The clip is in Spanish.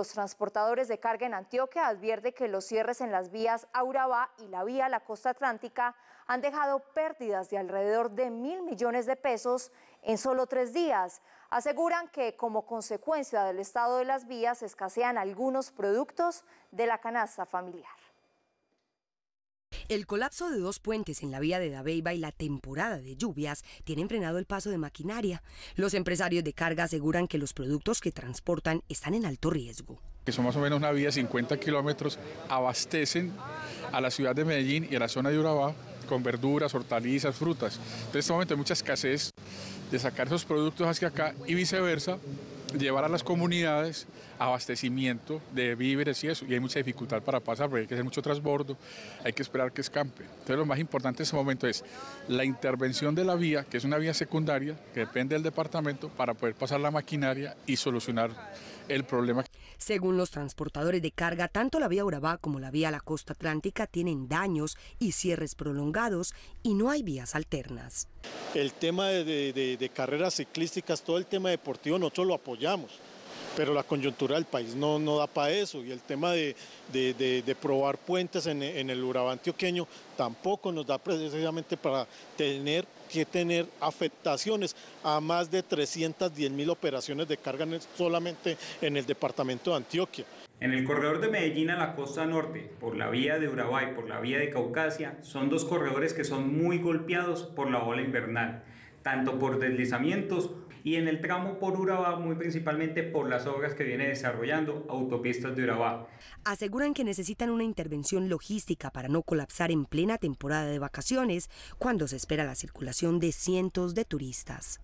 los transportadores de carga en Antioquia advierte que los cierres en las vías Aurabá y la vía La Costa Atlántica han dejado pérdidas de alrededor de mil millones de pesos en solo tres días. Aseguran que como consecuencia del estado de las vías escasean algunos productos de la canasta familiar. El colapso de dos puentes en la vía de Dabeiba y la temporada de lluvias tienen frenado el paso de maquinaria. Los empresarios de carga aseguran que los productos que transportan están en alto riesgo. Que son más o menos una vía de 50 kilómetros, abastecen a la ciudad de Medellín y a la zona de Urabá con verduras, hortalizas, frutas. En este momento hay mucha escasez de sacar esos productos hacia acá y viceversa, llevar a las comunidades abastecimiento de víveres y eso. Y hay mucha dificultad para pasar, porque hay que hacer mucho transbordo, hay que esperar que escampe. Entonces lo más importante en ese momento es la intervención de la vía, que es una vía secundaria, que depende del departamento, para poder pasar la maquinaria y solucionar el problema. Según los transportadores de carga, tanto la vía Urabá como la vía a la costa atlántica tienen daños y cierres prolongados y no hay vías alternas. El tema de, de carreras ciclísticas, todo el tema deportivo, nosotros lo apoyamos pero la coyuntura del país no, da para eso y el tema de, probar puentes en, el Urabá antioqueño tampoco nos da precisamente para tener que tener afectaciones a más de 310 mil operaciones de carga solamente en el departamento de Antioquia. En el corredor de Medellín a la costa norte, por la vía de Urabá y por la vía de Caucasia, son dos corredores que son muy golpeados por la ola invernal tanto por deslizamientos y en el tramo por Urabá, muy principalmente por las obras que viene desarrollando Autopistas de Urabá. Aseguran que necesitan una intervención logística para no colapsar en plena temporada de vacaciones, cuando se espera la circulación de cientos de turistas.